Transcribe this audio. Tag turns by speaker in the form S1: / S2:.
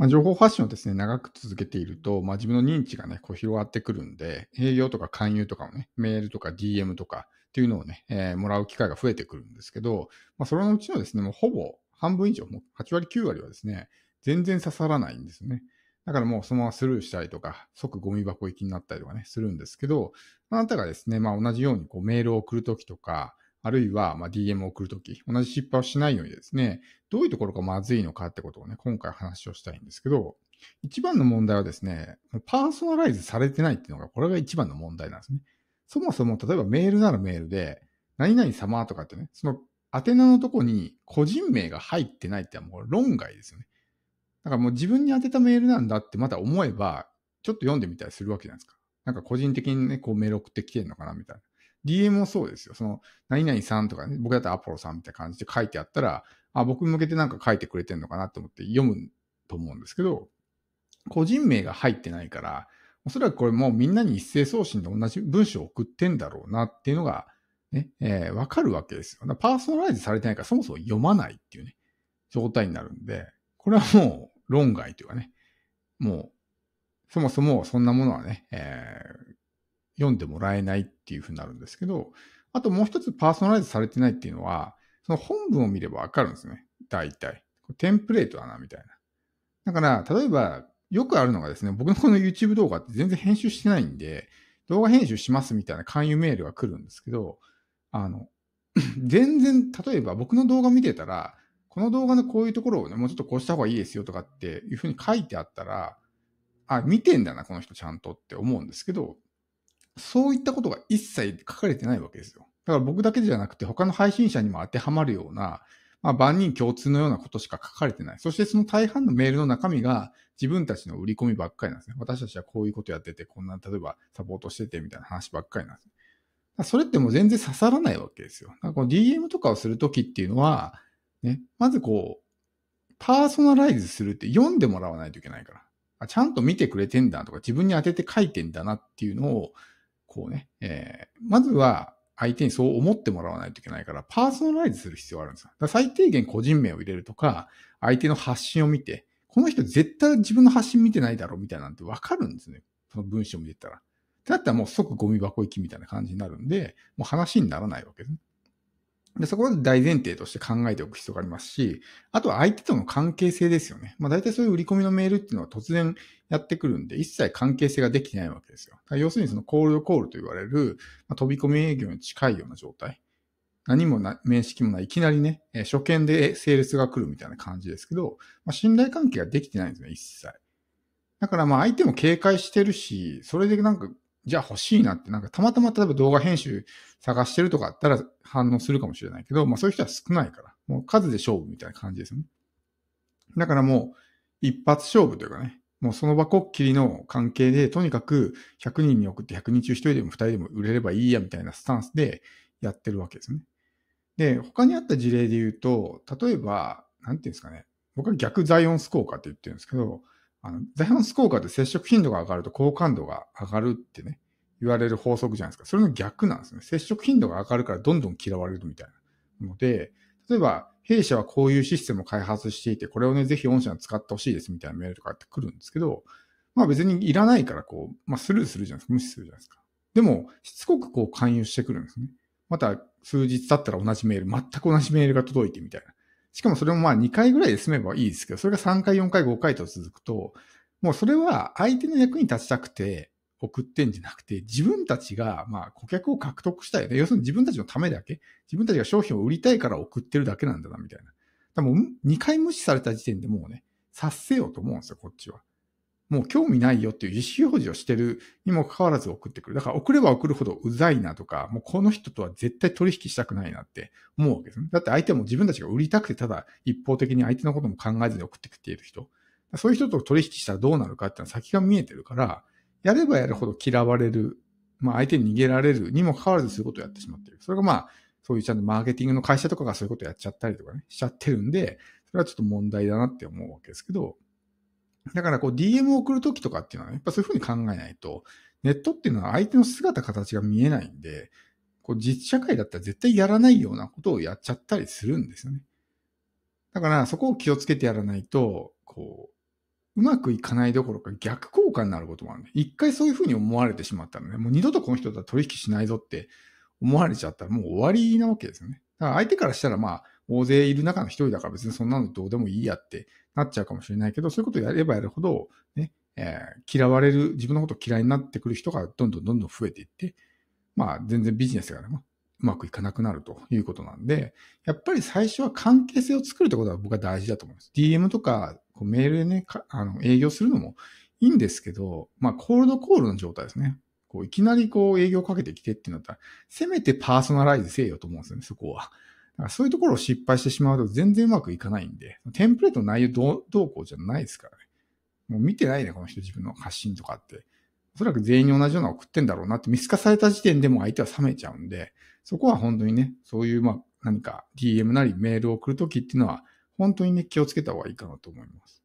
S1: まあ、情報発信をですね、長く続けていると、まあ、自分の認知がね、こう広がってくるんで、営業とか勧誘とかもね、メールとか DM とかっていうのをね、えー、もらう機会が増えてくるんですけど、まあ、それのうちのですね、もうほぼ半分以上、もう8割9割はですね、全然刺さらないんですよね。だからもうそのままスルーしたりとか、即ゴミ箱行きになったりとかね、するんですけど、あなたがですね、まあ同じようにこうメールを送るときとか、あるいは、ま DM を送るとき、同じ失敗をしないようにですね、どういうところがまずいのかってことをね、今回話をしたいんですけど、一番の問題はですね、パーソナライズされてないっていうのが、これが一番の問題なんですね。そもそも、例えばメールならメールで、何々様とかってね、その宛名のとこに個人名が入ってないってのはもう論外ですよね。だからもう自分に当てたメールなんだってまた思えば、ちょっと読んでみたりするわけじゃないですか。なんか個人的にね、こうメール送ってきてるのかなみたいな。DM もそうですよ。その、何々さんとかね、僕だったらアポロさんみたいな感じで書いてあったら、あ、僕向けてなんか書いてくれてんのかなと思って読むと思うんですけど、個人名が入ってないから、おそらくこれもうみんなに一斉送信で同じ文章を送ってんだろうなっていうのが、ね、えー、わかるわけですよ。パーソナライズされてないからそもそも読まないっていうね、状態になるんで、これはもう論外というかね、もう、そもそもそんなものはね、え読んでもらえないっていうふうになるんですけど、あともう一つパーソナライズされてないっていうのは、その本文を見ればわかるんですね。大体。テンプレートだな、みたいな。だから、例えば、よくあるのがですね、僕のこの YouTube 動画って全然編集してないんで、動画編集しますみたいな勧誘メールが来るんですけど、あの、全然、例えば僕の動画見てたら、この動画のこういうところをね、もうちょっとこうした方がいいですよとかっていうふうに書いてあったら、あ、見てんだな、この人ちゃんとって思うんですけど、そういったことが一切書かれてないわけですよ。だから僕だけじゃなくて、他の配信者にも当てはまるような、まあ、万人共通のようなことしか書かれてない。そしてその大半のメールの中身が自分たちの売り込みばっかりなんですね。私たちはこういうことやってて、こんな、例えばサポートしててみたいな話ばっかりなんです。それってもう全然刺さらないわけですよ。だから DM とかをするときっていうのは、ね、まずこう、パーソナライズするって読んでもらわないといけないから。ちゃんと見てくれてんだとか、自分に当てて書いてんだなっていうのを、こうね、えー、まずは相手にそう思ってもらわないといけないから、パーソナライズする必要があるんですよ。最低限個人名を入れるとか、相手の発信を見て、この人絶対自分の発信見てないだろうみたいなんてわかるんですね。その文章見てたら。だったらもう即ゴミ箱行きみたいな感じになるんで、もう話にならないわけですね。で、そこは大前提として考えておく必要がありますし、あとは相手との関係性ですよね。まあ大体そういう売り込みのメールっていうのは突然やってくるんで、一切関係性ができてないわけですよ。要するにそのコールドコールと言われる、まあ、飛び込み営業に近いような状態。何もな、面識もない。いきなりね、初見でセールスが来るみたいな感じですけど、まあ、信頼関係ができてないんですね、一切。だからまあ相手も警戒してるし、それでなんかじゃあ欲しいなって、なんかたまたま例えば動画編集探してるとかあったら反応するかもしれないけど、まあそういう人は少ないから、もう数で勝負みたいな感じですよね。だからもう一発勝負というかね、もうその場こっきりの関係で、とにかく100人に送って100人中1人でも2人でも売れればいいやみたいなスタンスでやってるわけですね。で、他にあった事例で言うと、例えば、なんていうんですかね、僕は逆ザイオンス効果って言ってるんですけど、あの、ザヒョンス効果って接触頻度が上がると好感度が上がるってね、言われる法則じゃないですか。それの逆なんですね。接触頻度が上がるからどんどん嫌われるみたいなので、例えば、弊社はこういうシステムを開発していて、これをね、ぜひ御社に使ってほしいですみたいなメールとかってくるんですけど、まあ別にいらないからこう、まあスルーするじゃないですか。無視するじゃないですか。でも、しつこくこう勧誘してくるんですね。また数日経ったら同じメール、全く同じメールが届いてみたいな。しかもそれもまあ2回ぐらいで済めばいいですけど、それが3回、4回、5回と続くと、もうそれは相手の役に立ちたくて送ってんじゃなくて、自分たちがまあ顧客を獲得したい。要するに自分たちのためだけ、自分たちが商品を売りたいから送ってるだけなんだな、みたいな。多分2回無視された時点でもうね、察せようと思うんですよ、こっちは。もう興味ないよっていう意思表示をしてるにもかかわらず送ってくる。だから送れば送るほどうざいなとか、もうこの人とは絶対取引したくないなって思うわけですね。だって相手も自分たちが売りたくてただ一方的に相手のことも考えずに送ってきている人。そういう人と取引したらどうなるかっていうのは先が見えてるから、やればやるほど嫌われる、まあ相手に逃げられるにもかかわらずそういうことをやってしまっている。それがまあ、そういうちゃんとマーケティングの会社とかがそういうことをやっちゃったりとかね、しちゃってるんで、それはちょっと問題だなって思うわけですけど、だからこう DM を送るときとかっていうのは、やっぱそういうふうに考えないと、ネットっていうのは相手の姿形が見えないんで、こう実社会だったら絶対やらないようなことをやっちゃったりするんですよね。だからそこを気をつけてやらないと、こう、うまくいかないどころか逆効果になることもあるね。一回そういうふうに思われてしまったらね、もう二度とこの人とは取引しないぞって思われちゃったらもう終わりなわけですよね。だから相手からしたらまあ、大勢いる中の一人だから別にそんなのどうでもいいやってなっちゃうかもしれないけど、そういうことをやればやるほど、ね、えー、嫌われる、自分のこと嫌いになってくる人がどんどんどんどん増えていって、まあ全然ビジネスが、ね、うまくいかなくなるということなんで、やっぱり最初は関係性を作るってことは僕は大事だと思います。DM とかこうメールでね、あの営業するのもいいんですけど、まあコールドコールの状態ですね。こういきなりこう営業かけてきてっていうのだったら、せめてパーソナライズせえよと思うんですよね、そこは。そういうところを失敗してしまうと全然うまくいかないんで、テンプレートの内容どうどうこうじゃないですからね。もう見てないね、この人自分の発信とかって。おそらく全員に同じような送ってんだろうなって見透かされた時点でも相手は冷めちゃうんで、そこは本当にね、そういうまあ何か DM なりメールを送るときっていうのは、本当にね、気をつけた方がいいかなと思います。